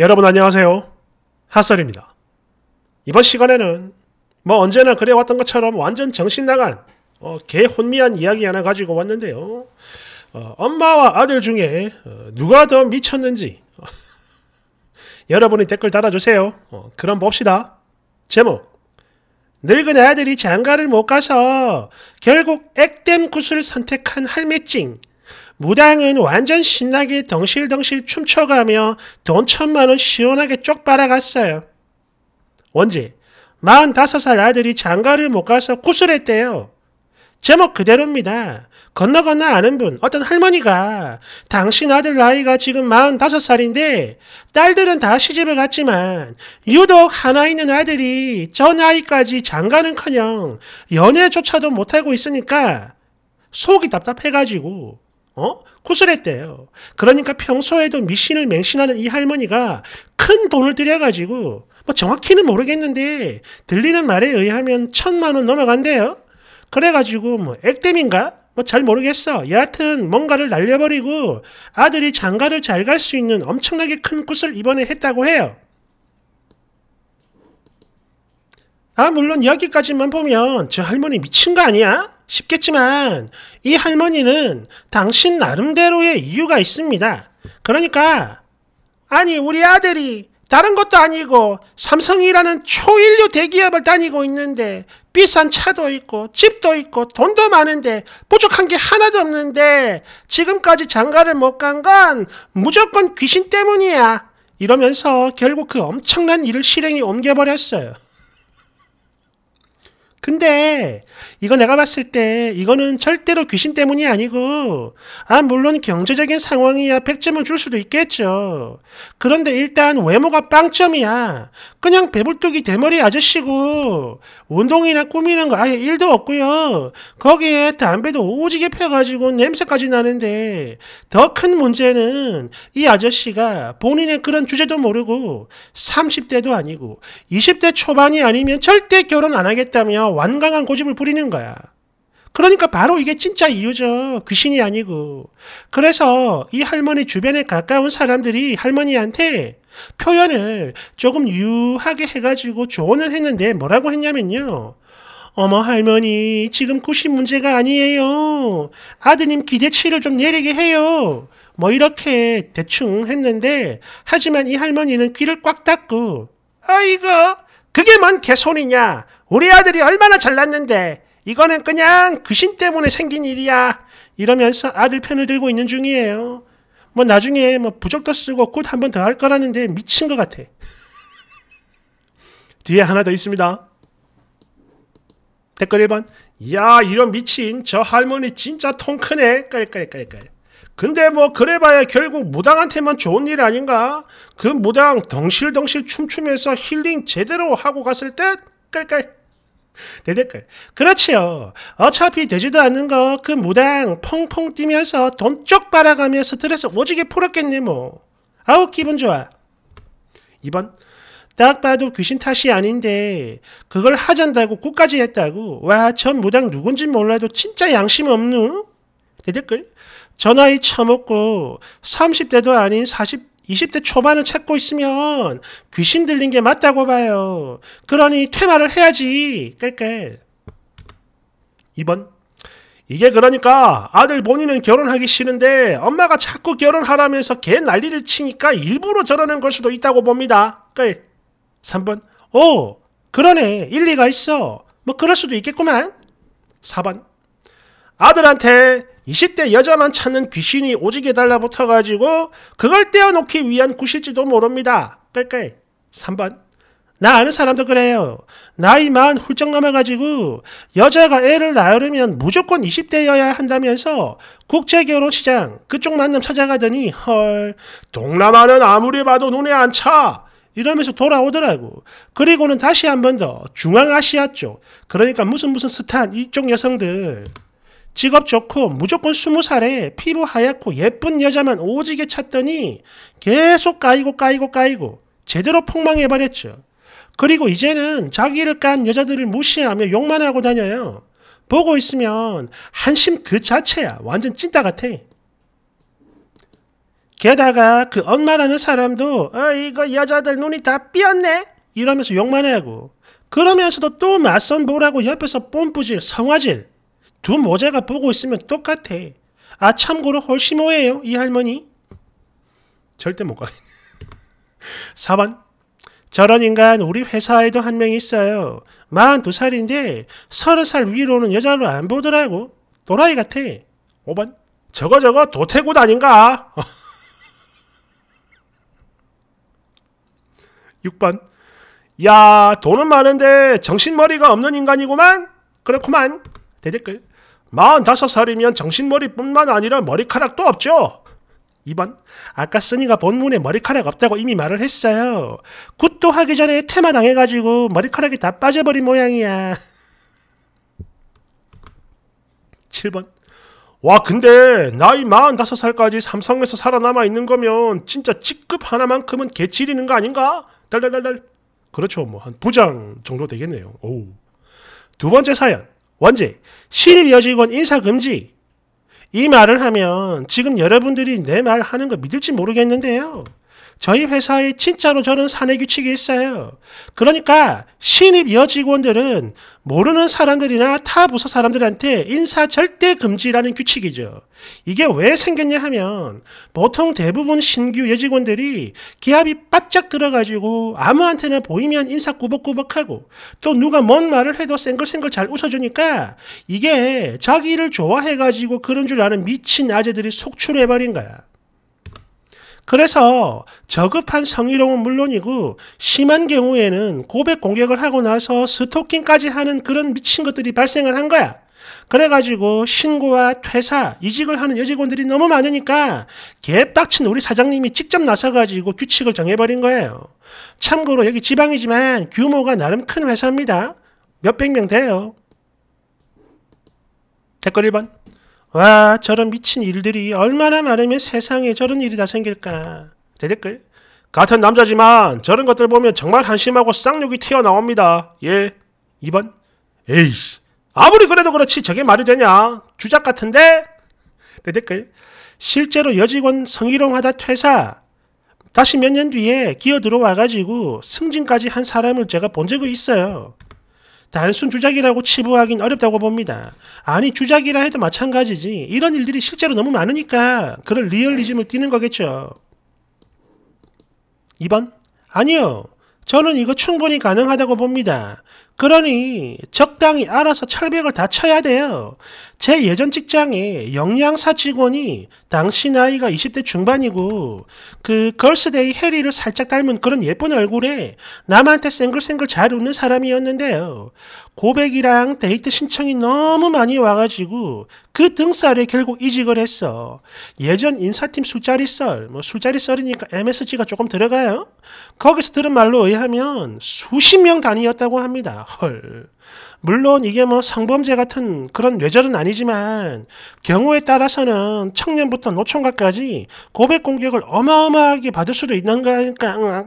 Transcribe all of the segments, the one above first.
여러분 안녕하세요. 핫설입니다. 이번 시간에는 뭐 언제나 그래왔던 것처럼 완전 정신나간 어, 개혼미한 이야기 하나 가지고 왔는데요. 어, 엄마와 아들 중에 어, 누가 더 미쳤는지 여러분이 댓글 달아주세요. 어, 그럼 봅시다. 제목 늙은 아들이 장가를 못 가서 결국 액땜 굿을 선택한 할매찡 무당은 완전 신나게 덩실덩실 춤춰가며 돈 천만 원 시원하게 쪽 빨아갔어요. 언제? 45살 아들이 장가를 못 가서 구슬했대요. 제목 그대로입니다. 건너 건너 아는 분, 어떤 할머니가 당신 아들 나이가 지금 45살인데 딸들은 다 시집을 갔지만 유독 하나 있는 아들이 저 나이까지 장가는커녕 연애조차도 못하고 있으니까 속이 답답해가지고 어? 구슬했대요. 그러니까 평소에도 미신을 맹신하는 이 할머니가 큰 돈을 들여가지고, 뭐 정확히는 모르겠는데, 들리는 말에 의하면 천만 원 넘어간대요. 그래가지고, 뭐, 액땜인가? 뭐 잘 모르겠어. 여하튼, 뭔가를 날려버리고, 아들이 장가를 잘 갈 수 있는 엄청나게 큰꽃을 이번에 했다고 해요. 아, 물론 여기까지만 보면, 저 할머니 미친 거 아니야? 싶겠지만 이 할머니는 당신 나름대로의 이유가 있습니다. 그러니까 아니 우리 아들이 다른 것도 아니고 삼성이라는 초인류 대기업을 다니고 있는데 비싼 차도 있고 집도 있고 돈도 많은데 부족한 게 하나도 없는데 지금까지 장가를 못 간 건 무조건 귀신 때문이야. 이러면서 결국 그 엄청난 일을 실행에 옮겨버렸어요. 근데 이거 내가 봤을 때 이거는 절대로 귀신 때문이 아니고 아 물론 경제적인 상황이야 100점을 줄 수도 있겠죠. 그런데 일단 외모가 빵점이야. 그냥 배불뚝이 대머리 아저씨고 운동이나 꾸미는 거 아예 일도 없고요. 거기에 담배도 오지게 펴가지고 냄새까지 나는데 더 큰 문제는 이 아저씨가 본인의 그런 주제도 모르고 30대도 아니고 20대 초반이 아니면 절대 결혼 안 하겠다며 완강한 고집을 부리는 거야. 그러니까 바로 이게 진짜 이유죠. 귀신이 아니고. 그래서 이 할머니 주변에 가까운 사람들이 할머니한테 표현을 조금 유하게 해가지고 조언을 했는데 뭐라고 했냐면요. 어머 할머니 지금 꽃이 문제가 아니에요. 아드님 기대치를 좀 내리게 해요. 뭐 이렇게 대충 했는데 하지만 이 할머니는 귀를 꽉 닫고 아이가 그게 뭔 개소리냐? 우리 아들이 얼마나 잘났는데 이거는 그냥 귀신 때문에 생긴 일이야. 이러면서 아들 편을 들고 있는 중이에요. 뭐 나중에 뭐 부적도 쓰고 꽃한번 더 할 거라는데 미친 것 같아. 뒤에 하나 더 있습니다. 댓글 1번. 야 이런 미친 저 할머니 진짜 통 크네. 깔깔깔깔. 근데 뭐 그래봐야 결국 무당한테만 좋은 일 아닌가? 그 무당 덩실덩실 춤추면서 힐링 제대로 하고 갔을 때 깔깔 대댓글 네, 네, 그렇지요 어차피 되지도 않는 거 그 무당 펑펑 뛰면서 돈 쪽 빨아가며 스트레스 오지게 풀었겠니뭐 아우 기분 좋아 2번 딱 봐도 귀신 탓이 아닌데 그걸 하잔다고 끝까지 했다고 와 전 무당 누군지 몰라도 진짜 양심 없누 댓글 전화이 처먹고 30대도 아닌 40 20대 초반을 찾고 있으면 귀신 들린 게 맞다고 봐요. 그러니 퇴마를 해야지. 깔깔. 2번. 이게 그러니까 아들 본인은 결혼하기 싫은데 엄마가 자꾸 결혼하라면서 개 난리를 치니까 일부러 저러는 걸 수도 있다고 봅니다. 끌. 3번. 오, 그러네. 일리가 있어. 뭐 그럴 수도 있겠구만. 4번. 아들한테 20대 여자만 찾는 귀신이 오지게 달라붙어가지고 그걸 떼어놓기 위한 구실지도 모릅니다. 깔깔. 3번. 나 아는 사람도 그래요. 나이만 훌쩍 넘어가지고 여자가 애를 낳으려면 무조건 20대여야 한다면서 국제결혼 시장 그쪽 만남 찾아가더니 헐 동남아는 아무리 봐도 눈에 안 차. 이러면서 돌아오더라고. 그리고는 다시 한 번 더 중앙아시아 쪽 그러니까 무슨 무슨 스탄 이쪽 여성들 직업 좋고 무조건 스무 살에 피부 하얗고 예쁜 여자만 오지게 찾더니 계속 까이고 까이고 까이고 제대로 폭망해버렸죠. 그리고 이제는 자기를 깐 여자들을 무시하며 욕만 하고 다녀요. 보고 있으면 한심 그 자체야. 완전 찐따 같아. 게다가 그 엄마라는 사람도 어 이거 여자들 눈이 다 삐었네 이러면서 욕만 하고 그러면서도 또 맞선 보라고 옆에서 뽐뿌질 성화질 두 모자가 보고 있으면 똑같아. 아 참고로 홀시모예요 이 할머니. 절대 못 가겠네. 4번 저런 인간 우리 회사에도 한 명 있어요. 42살인데 30살 위로는 여자로 안 보더라고. 또라이 같아. 5번 저거 저거 도태굿 아닌가? 6번 야 돈은 많은데 정신머리가 없는 인간이구만 그렇구만 대댓글 45살이면 정신머리뿐만 아니라 머리카락도 없죠. 2번 아까 쓰니가 본문에 머리카락 없다고 이미 말을 했어요. 굿도 하기 전에 퇴마 당해가지고 머리카락이 다 빠져버린 모양이야. 7번 와 근데 나이 45살까지 삼성에서 살아남아 있는 거면 진짜 직급 하나만큼은 개치리는 거 아닌가? 달달달달 그렇죠 뭐 한 부장 정도 되겠네요. 오두 번째 사연 원제, 실입 여직원 인사금지. 이 말을 하면 지금 여러분들이 내 말 하는 거 믿을지 모르겠는데요. 저희 회사에 진짜로 저는 사내 규칙이 있어요. 그러니까 신입 여직원들은 모르는 사람들이나 타 부서 사람들한테 인사 절대 금지라는 규칙이죠. 이게 왜 생겼냐 하면 보통 대부분 신규 여직원들이 기합이 바짝 들어가지고 아무한테나 보이면 인사 꾸벅꾸벅하고 또 누가 뭔 말을 해도 생글생글잘 웃어주니까 이게 자기를 좋아해가지고 그런 줄 아는 미친 아재들이 속출해버린 거야. 그래서 저급한 성희롱은 물론이고 심한 경우에는 고백 공격을 하고 나서 스토킹까지 하는 그런 미친 것들이 발생을 한 거야. 그래가지고 신고와 퇴사, 이직을 하는 여직원들이 너무 많으니까 개빡친 우리 사장님이 직접 나서가지고 규칙을 정해버린 거예요. 참고로 여기 지방이지만 규모가 나름 큰 회사입니다. 몇백 명 돼요. 댓글 1번. 와, 저런 미친 일들이 얼마나 많으면 세상에 저런 일이 다 생길까. 대댓글. 같은 남자지만 저런 것들 보면 정말 한심하고 쌍욕이 튀어나옵니다. 예. 2번. 에이 아무리 그래도 그렇지 저게 말이 되냐. 주작 같은데? 대댓글. 실제로 여직원 성희롱하다 퇴사. 다시 몇 년 뒤에 기어 들어와가지고 승진까지 한 사람을 제가 본 적이 있어요. 단순 주작이라고 치부하긴 어렵다고 봅니다. 아니 주작이라 해도 마찬가지지 이런 일들이 실제로 너무 많으니까 그런 리얼리즘을 띠는 거겠죠. 2번 아니요. 저는 이거 충분히 가능하다고 봅니다. 그러니 적당히 알아서 철벽을 다 쳐야 돼요. 제 예전 직장에 영양사 직원이 당시 나이가 20대 중반이고 그 걸스데이 해리를 살짝 닮은 그런 예쁜 얼굴에 남한테 쌩글쌩글 잘 웃는 사람이었는데요. 고백이랑 데이트 신청이 너무 많이 와가지고 그 등살에 결국 이직을 했어. 예전 인사팀 술자리 썰, 뭐 술자리 썰이니까 MSG가 조금 들어가요. 거기서 들은 말로 의하면 수십 명 단위였다고 합니다. 헐. 물론 이게 뭐 성범죄 같은 그런 뇌절은 아니지만 경우에 따라서는 청년부터 노총각까지 고백 공격을 어마어마하게 받을 수도 있는 거니까.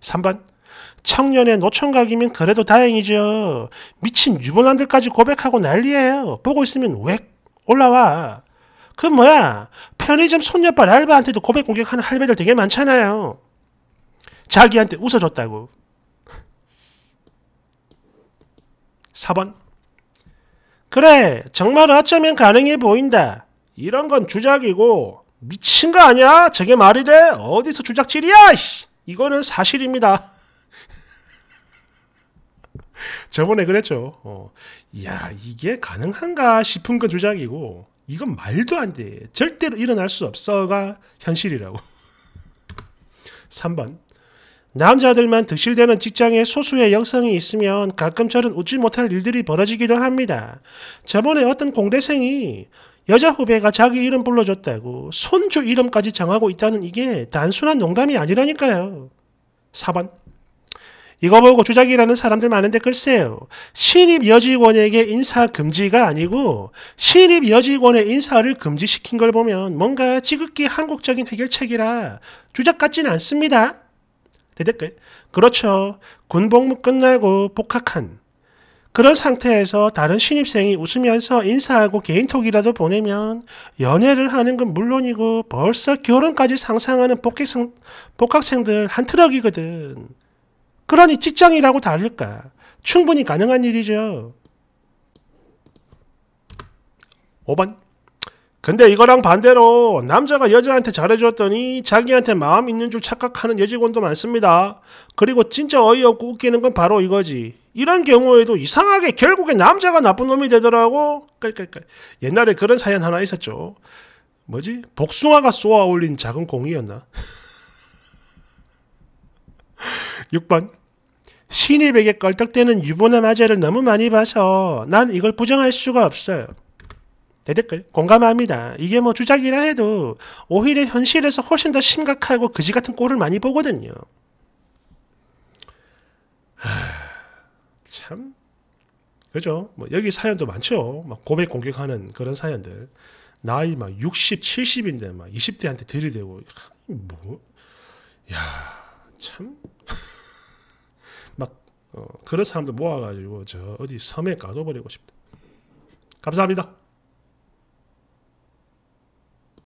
3번. 청년의 노총각이면 그래도 다행이죠. 미친 유부남들까지 고백하고 난리예요. 보고 있으면 웩 올라와. 그 뭐야 편의점 손녀빨 알바한테도 고백 공격하는 할배들 되게 많잖아요. 자기한테 웃어줬다고. 4번 그래 정말 어쩌면 가능해 보인다. 이런 건 주작이고 미친 거 아니야? 저게 말이 돼? 어디서 주작질이야? 이거는 사실입니다. 저번에 그랬죠. 어. 야 이게 가능한가 싶은 건 주작이고 이건 말도 안 돼. 절대로 일어날 수 없어가 현실이라고. 3번 남자들만 득실대는 직장에 소수의 역성이 있으면 가끔처럼 웃지 못할 일들이 벌어지기도 합니다. 저번에 어떤 공대생이 여자 후배가 자기 이름 불러줬다고 손주 이름까지 정하고 있다는 이게 단순한 농담이 아니라니까요. 4번. 이거 보고 주작이라는 사람들 많은데 글쎄요. 신입 여직원에게 인사 금지가 아니고 신입 여직원의 인사를 금지시킨 걸 보면 뭔가 지극히 한국적인 해결책이라 주작 같진 않습니다. 대댓글. 그렇죠. 군복무 끝나고 복학한. 그런 상태에서 다른 신입생이 웃으면서 인사하고 개인톡이라도 보내면 연애를 하는 건 물론이고 벌써 결혼까지 상상하는 복학생, 복학생들 한 트럭이거든. 그러니 직장이라고 다를까. 충분히 가능한 일이죠. 5번 근데 이거랑 반대로 남자가 여자한테 잘해주었더니 자기한테 마음 있는 줄 착각하는 여직원도 많습니다. 그리고 진짜 어이없고 웃기는 건 바로 이거지. 이런 경우에도 이상하게 결국에 남자가 나쁜 놈이 되더라고. 깔깔깔. 옛날에 그런 사연 하나 있었죠. 뭐지? 복숭아가 쏘아 올린 작은 공이었나? 6번. 신입에게 껄떡대는 유부남 아재를 너무 많이 봐서 난 이걸 부정할 수가 없어요. 대댓글 공감합니다. 이게 뭐 주작이라 해도 오히려 현실에서 훨씬 더 심각하고 그지 같은 꼴을 많이 보거든요. 하... 참 그죠? 뭐 여기 사연도 많죠. 막 고백 공격하는 그런 사연들. 나이 막 60, 70인데 막 20대한테 들이대고 뭐 야, 참. 막 어, 그런 사람들 모아 가지고 저 어디 섬에 가둬 버리고 싶다. 감사합니다.